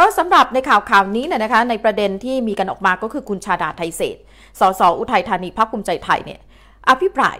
ก็สำหรับในข่าวข่าวนี้เนี่ยนะคะในประเด็นที่มีกันออกมาก็คือคุณชาดาไทยเศษสส อุทัยธานีพักภูมิใจไทยเนี่ยอภิปราย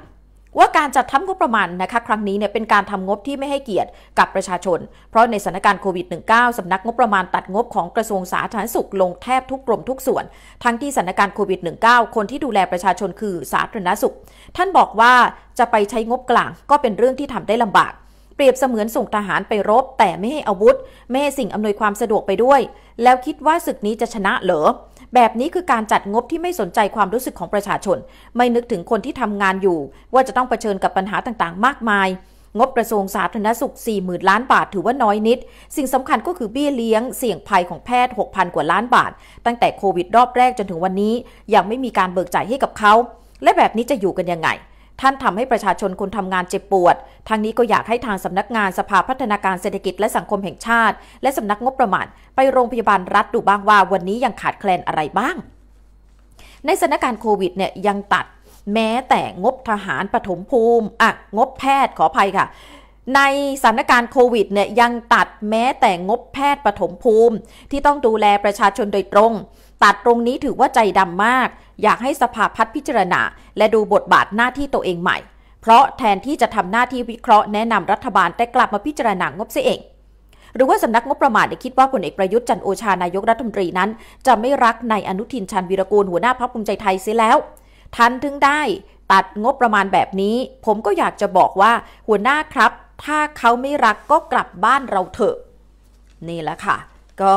ว่าการจัดทำงบประมาณนะคะครั้งนี้เนี่ยเป็นการทำงบที่ไม่ให้เกียรติกับประชาชน เพราะในสถานการณ์โควิด -19 สำนักงบประมาณตัดงบของกระทรวงสาธารณสุข ลงแทบทุกกรมทุกส่วน ทั้งที่สถานการณ์โควิด -19 คนที่ดูแลประชาชนคือสาธารณสุข ท่านบอกว่าจะไปใช้งบกลางก็เป็นเรื่องที่ทำได้ลำบากเปรียบเสมือนส่งทหารไปรบ แต่ไม่ให้อาวุธ ไม่ให้สิ่งอำนวยความสะดวกไปด้วย แล้วคิดว่าศึกนี้จะชนะเหรอแบบนี้คือการจัดงบที่ไม่สนใจความรู้สึกของประชาชน ไม่นึกถึงคนที่ทำงานอยู่ ว่าจะต้องเผชิญกับปัญหาต่างๆมากมาย งบกระทรวงสาธารณสุข 40,000 ล้านบาทถือว่าน้อยนิด สิ่งสำคัญก็คือเบี้ยเลี้ยงเสี่ยงภัยของแพทย์ 6,000 กว่าล้านบาท ตั้งแต่โควิดรอบแรกจนถึงวันนี้ ยังไม่มีการเบิกจ่ายให้กับเขาและแบบนี้จะอยู่กันยังไงท่านทำให้ประชาชนคนทำงานเจ็บปวด ทางนี้ก็อยากให้ทางสำนักงานสภาพัฒนาการเศรษฐกิจ และสังคมแห่งชาติ และสำนักงบประมาณ ไปโรงพยาบาลรัฐดูบ้างว่าวันนี้ยังขาดแคลนอะไรบ้าง ในสถานการณ์โควิดเนี่ยยังตัดแม้แต่งบทหารปฐมภูมิอ่ะงบแพทย์ขออภัยค่ะ ในสถานการณ์โควิดเนี่ยยังตัดแม้แต่งบแพทย์ปฐมภูมิที่ต้องดูแลประชาชนโดยตรงตัดตรงนี้ถือว่าใจดำมาก อยากให้สภาพัฒน์พิจารณา และดูบทบาทหน้าที่ตัวเองใหม่ เพราะแทนที่จะทำหน้าที่วิเคราะห์แนะนำรัฐบาล แต่กลับมาพิจารณางบเสียเอง หรือว่าสำนักงบประมาณได้คิดว่าพลเอกประยุทธ์จันโอชา นายกรัฐมนตรีนั้น จะไม่รักในอนุทินชาญวีรกูลหัวหน้าพรรคภูมิใจไทยเสียแล้วทันถึงได้ตัดงบประมาณแบบนี้ ผมก็อยากจะบอกว่าหัวหน้าครับ ถ้าเขาไม่รักก็กลับบ้านเราเถอะ นี่แหละค่ะ ก็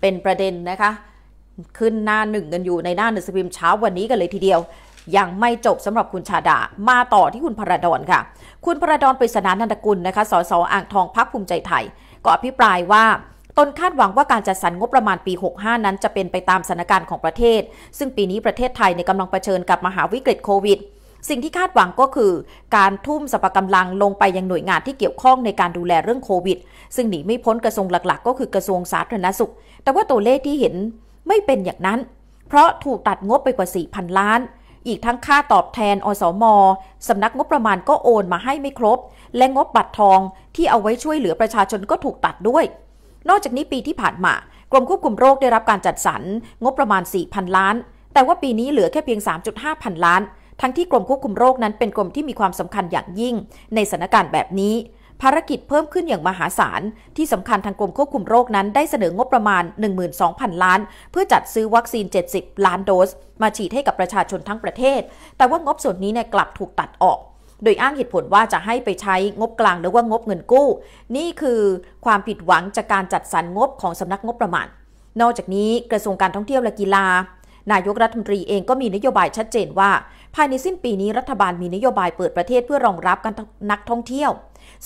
เป็นประเด็นนะคะขึ้นหน้าหนึ่งกันอยู่ในหน้าหนังสือพิมพ์เช้าวันนี้กันเลยทีเดียว ยังไม่จบสำหรับคุณชาดา มาต่อที่คุณพระดอนค่ะ คุณพระดอนปริศนานันทกุลนะคะสสอ่างทองพักภูมิใจไทย ก็อภิปรายว่า ตนคาดหวังว่าการจัดสรรงบประมาณปี 65 นั้นจะเป็นไปตามสถานการณ์ของประเทศ ซึ่งปีนี้ประเทศไทยในกำลังเผชิญกับมหาวิกฤตโควิด สิ่งที่คาดหวังก็คือการทุ่มสรรพกำลังลงไปยังหน่วยงานที่เกี่ยวข้องในการดูแลเรื่องโควิด ซึ่งหนีไม่พ้นกระทรวงหลักๆ ก็คือกระทรวงสาธารณสุข แต่ว่าตัวเลขที่เห็นไม่เป็นอย่างนั้นเพราะถูกตัดงบไปกว่า 4,000 ล้าน อีกทั้งค่าตอบแทน อสม สำนักงบประมาณก็โอนมาให้ไม่ครบ และงบบัตรทองที่เอาไว้ช่วยเหลือประชาชนก็ถูกตัดด้วย นอกจากนี้ปีที่ผ่านมากรมควบคุมโรคได้รับการจัดสรรงบประมาณ4,000 ล้าน แต่ว่าปีนี้เหลือแค่เพียง 3.5พันล้าน ทั้งที่กรมควบคุมโรคนั้นเป็นกรมที่มีความสำคัญอย่างยิ่งในสถานการณ์แบบนี้ภารกิจเพิ่มขึ้นอย่างมหาศาล ที่สำคัญทางกรมควบคุมโรคนั้นได้เสนองบประมาณ 12,000 ล้าน เพื่อจัดซื้อวัคซีน 70 ล้านโดส มาฉีดให้กับประชาชนทั้งประเทศ แต่ว่างบส่วนนี้เนี่ยกลับถูกตัดออก โดยอ้างเหตุผลว่าจะให้ไปใช้งบกลางหรือว่างบเงินกู้ นี่คือความผิดหวังจากการจัดสรรงบของสำนักงบประมาณ นอกจากนี้กระทรวงการท่องเที่ยวและกีฬานายกรัฐมนตรีเองก็มีนโยบายชัดเจนว่าภายในสิ้นปีนี้รัฐบาลมีนโยบายเปิดประเทศเพื่อรองรับการนักท่องเที่ยว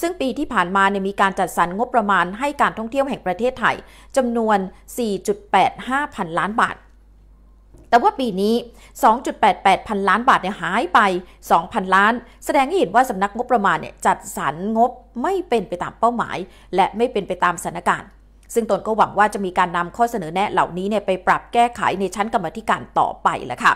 ซึ่งปีที่ผ่านมาเนี่ยมีการจัดสรรงบประมาณให้การท่องเที่ยวแห่งประเทศไทยจำนวน 4.85 พันล้านบาท แต่ว่าปีนี้ 2.88 พันล้านบาทเนี่ยหายไป 2,000 ล้าน แสดงให้เห็นว่าสำนักงบประมาณเนี่ยจัดสรรงบไม่เป็นไปตามเป้าหมาย และไม่เป็นไปตามสถานการณ์ ซึ่งตนก็หวังว่าจะมีการนำข้อเสนอแนะเหล่านี้เนี่ยไปปรับแก้ไขในชั้นกรรมธิการต่อไปแหละค่ะ